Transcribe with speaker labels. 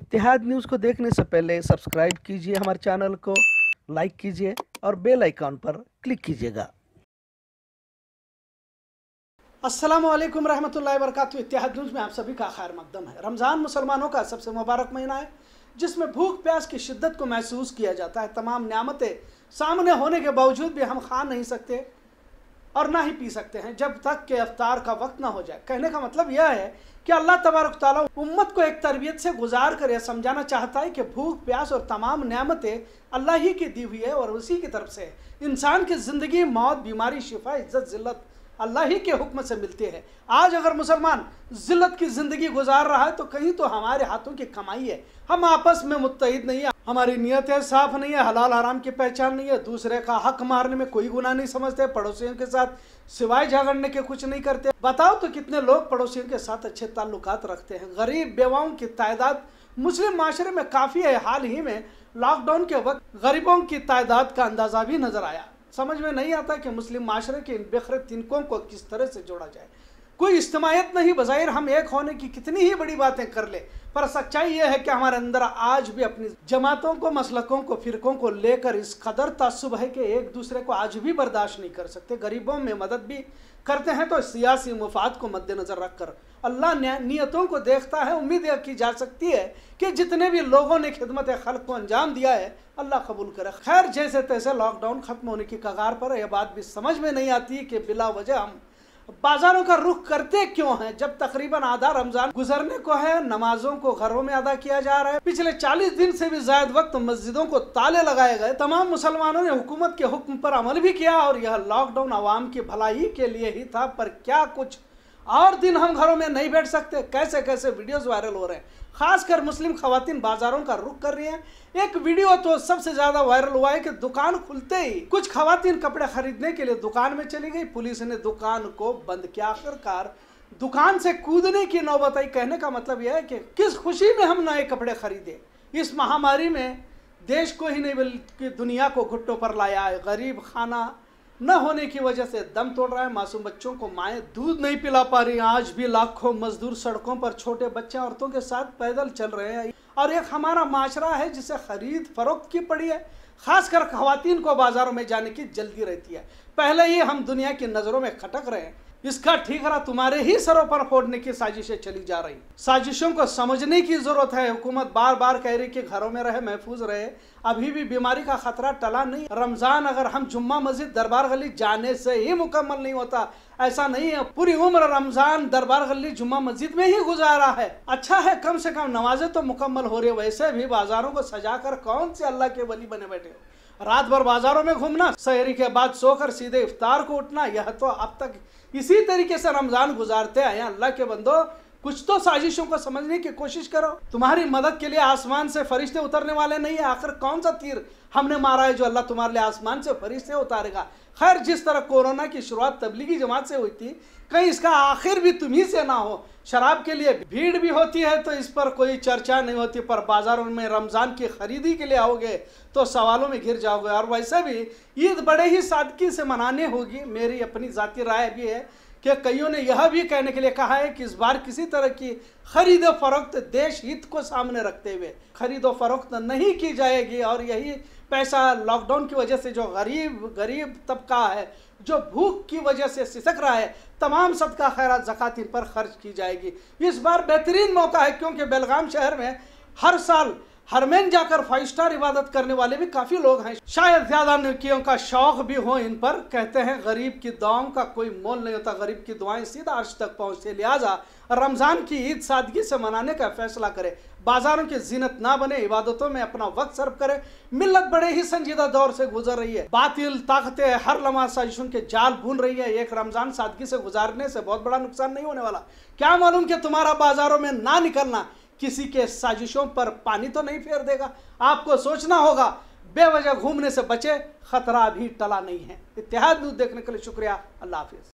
Speaker 1: इतिहाद news को देखने से पहले सब्सक्राइब कीजिए हमारे चैनल को लाइक कीजिए और बेल आइकॉन पर क्लिक कीजिएगा असलम रहमतुल्लाहि वरकत इतिहाद न्यूज़ में आप सभी का खैर मकदम है रमज़ान मुसलमानों का सबसे मुबारक महीना है जिसमें भूख प्यास की शिद्दत को महसूस किया जाता है तमाम नियामतें सामने होने के बावजूद भी हम खा नहीं सकते और ना ही पी सकते हैं जब तक के अफ्तार का वक्त ना हो जाए कहने का मतलब यह है कि अल्लाह तबारक ताली उम्मत को एक तरबियत से गुजार कर यह समझाना चाहता है कि भूख प्यास और तमाम नियामतें अल्लाह ही की दी हुई है और उसी की तरफ से इंसान की ज़िंदगी मौत बीमारी शिफा इज्जत ज़िल्लत अल्लाह ही के हुक्म से मिलती है आज अगर मुसलमान ज़िल्लत की ज़िंदगी गुजार रहा है तो कहीं तो हमारे हाथों की कमाई है हम आपस में मुतहद नहीं हमारी नियतें साफ नहीं है हलाल हराम की पहचान नहीं है दूसरे का हक मारने में कोई गुना नहीं समझते पड़ोसियों के साथ सिवाय झगड़ने के कुछ नहीं करते बताओ तो कितने लोग पड़ोसियों के साथ अच्छे ताल्लुक रखते हैं गरीब बेवाओं की तादाद मुस्लिम माशरे में काफ़ी है हाल ही में लॉकडाउन के वक्त गरीबों की तादाद का अंदाज़ा भी नज़र आया समझ में नहीं आता कि मुस्लिम माशरे के इन बेखरे तिनकों को किस तरह से जोड़ा जाए कोई इज्तमायत नहीं बज़ाहिर हम एक होने की कितनी ही बड़ी बातें कर ले पर सच्चाई यह है कि हमारे अंदर आज भी अपनी जमातों को मसलकों को फ़िरकों को लेकर इस कदर तसुब है कि एक दूसरे को आज भी बर्दाश्त नहीं कर सकते गरीबों में मदद भी करते हैं तो सियासी मुफाद को मद्देनज़र रख कर अल्लाह नीयतों को देखता है उम्मीद की जा सकती है कि जितने भी लोगों ने खिदमत खल को अंजाम दिया है अल्लाह कबूल करे खैर जैसे तैसे लॉकडाउन ख़त्म होने की कगार पर यह बात भी समझ में नहीं आती कि बिला वजह हम बाजारों का रुख करते क्यों हैं जब तकरीबन आधा रमजान गुजरने को है नमाजों को घरों में अदा किया जा रहा है पिछले 40 दिन से भी जायद वक्त मस्जिदों को ताले लगाए गए तमाम मुसलमानों ने हुकूमत के हुक्म पर अमल भी किया और यह लॉकडाउन आवाम की भलाई के लिए ही था पर क्या कुछ और दिन हम घरों में नहीं बैठ सकते कैसे कैसे वीडियोस वायरल हो रहे हैं खासकर मुस्लिम खातन बाजारों का रुख कर रही हैं एक वीडियो तो सबसे ज़्यादा वायरल हुआ है कि दुकान खुलते ही कुछ खातन कपड़े खरीदने के लिए दुकान में चली गई पुलिस ने दुकान को बंद किया आखिरकार दुकान से कूदने की नौबत आई कहने का मतलब यह है कि किस खुशी में हम नए कपड़े खरीदे इस महामारी में देश को ही नहीं बल्कि दुनिया को घुट्टों पर लाया है गरीब खाना न होने की वजह से दम तोड़ रहा है मासूम बच्चों को माएँ दूध नहीं पिला पा रही आज भी लाखों मजदूर सड़कों पर छोटे बच्चे औरतों के साथ पैदल चल रहे हैं और एक हमारा माशरा है जिसे खरीद फरोख्त की पड़ी है खासकर खातन को बाज़ारों में जाने की जल्दी रहती है पहले ही हम दुनिया की नज़रों में खटक रहे हैं इसका ठीकरा तुम्हारे ही सरों पर फोड़ने की साजिशें चली जा रही साजिशों को समझने की जरूरत है हुकूमत बार बार कह रही कि घरों में रहे महफूज रहे अभी भी बीमारी का खतरा टला नहीं रमजान अगर हम जुम्मा मस्जिद दरबार गली जाने से ही मुकम्मल नहीं होता ऐसा नहीं है पूरी उम्र रमजान दरबार गली जुम्मा मस्जिद में ही गुजारा है अच्छा है कम से कम नमाजें तो मुकम्मल हो रही है वैसे भी बाजारों को सजा कर कौन से अल्लाह के बली बने बैठे हो रात भर बाजारों में घूमना शहरी के बाद सोकर सीधे इफ्तार को उठना यह तो अब तक इसी तरीके से रमज़ान गुजारते आए अल्लाह के बंदो कुछ तो साजिशों को समझने की कोशिश करो तुम्हारी मदद के लिए आसमान से फरिश्ते उतरने वाले नहीं है आखिर कौन सा तीर हमने मारा है जो अल्लाह तुम्हारे लिए आसमान से फरिश्ते उतारेगा खैर जिस तरह कोरोना की शुरुआत तबलीगी जमात से हुई थी कहीं इसका आखिर भी तुम्ही से ना हो शराब के लिए भीड़ भी होती है तो इस पर कोई चर्चा नहीं होती पर बाज़ारों में रमज़ान की खरीदी के लिए आओगे तो सवालों में घिर जाओगे और वैसे भी ईद बड़े ही सादगी से मनाने होगी मेरी अपनी ज़ाती राय भी है कि कईयों ने यह भी कहने के लिए कहा है कि इस बार किसी तरह की खरीदो फरोख्त देश हित को सामने रखते हुए ख़रीदो फरोख्त नहीं की जाएगी और यही पैसा लॉकडाउन की वजह से जो गरीब गरीब तबका है जो भूख की वजह से सिसक रहा है तमाम सदका खैरा जक़ात इन पर खर्च की जाएगी इस बार बेहतरीन मौका है क्योंकि बेलगाम शहर में हर साल हरमेन जाकर फाइव स्टार इबादत करने वाले भी काफी लोग हैं शायद ज्यादा निकियों का शौक भी हो इन पर कहते हैं गरीब की दुआओं का कोई मोल नहीं होता गरीब की दुआएं सीधा अर्श तक पहुंचती लिहाजा रमजान की ईद सादगी से मनाने का फैसला करें बाजारों की जीनत ना बने इबादतों में अपना वक्त सर्व करे मिलत बड़े ही संजीदा दौर से गुजर रही है बातिल ताकतें हर लम्हा साजिशों के जाल भून रही है एक रमजान सादगी से गुजारने से बहुत बड़ा नुकसान नहीं होने वाला क्या मालूम कि तुम्हारा बाजारों में ना निकलना किसी के साजिशों पर पानी तो नहीं फेर देगा आपको सोचना होगा बेवजह घूमने से बचे खतरा भी टला नहीं है इतिहाद न्यूज देखने के लिए शुक्रिया अल्लाह हाफिज़